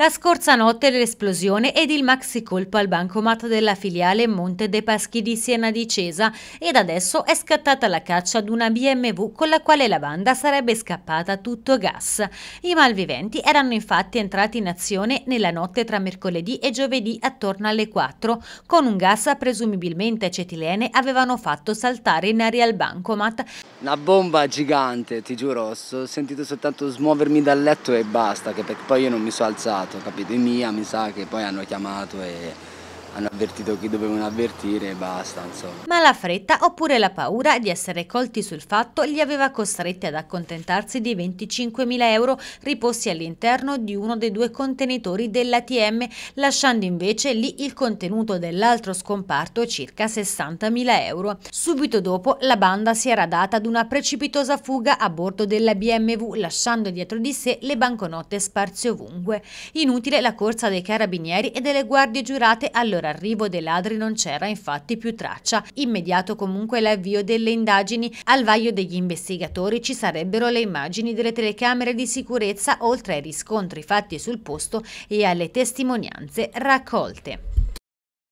La scorsa notte l'esplosione ed il maxi colpo al bancomat della filiale Monte dei Paschi di Siena di Cesa ed adesso è scattata la caccia ad una BMW con la quale la banda sarebbe scappata tutto gas. I malviventi erano infatti entrati in azione nella notte tra mercoledì e giovedì attorno alle 4 con un gas presumibilmente cetilene avevano fatto saltare in aria il bancomat una bomba gigante, ti giuro, ho sentito soltanto smuovermi dal letto e basta, perché poi io non mi sono alzato, capito? I mia mi sa che poi hanno chiamato e hanno avvertito chi dovevano avvertire e basta. Insomma. Ma la fretta oppure la paura di essere colti sul fatto li aveva costretti ad accontentarsi di 25.000 euro riposti all'interno di uno dei due contenitori dell'ATM, lasciando invece lì il contenuto dell'altro scomparto circa 60.000 euro. Subito dopo la banda si era data ad una precipitosa fuga a bordo della BMW, lasciando dietro di sé le banconote sparse ovunque. Inutile la corsa dei carabinieri e delle guardie giurate all'ora l'arrivo dei ladri non c'era infatti più traccia. Immediato comunque l'avvio delle indagini, al vaglio degli investigatori ci sarebbero le immagini delle telecamere di sicurezza oltre ai riscontri fatti sul posto e alle testimonianze raccolte.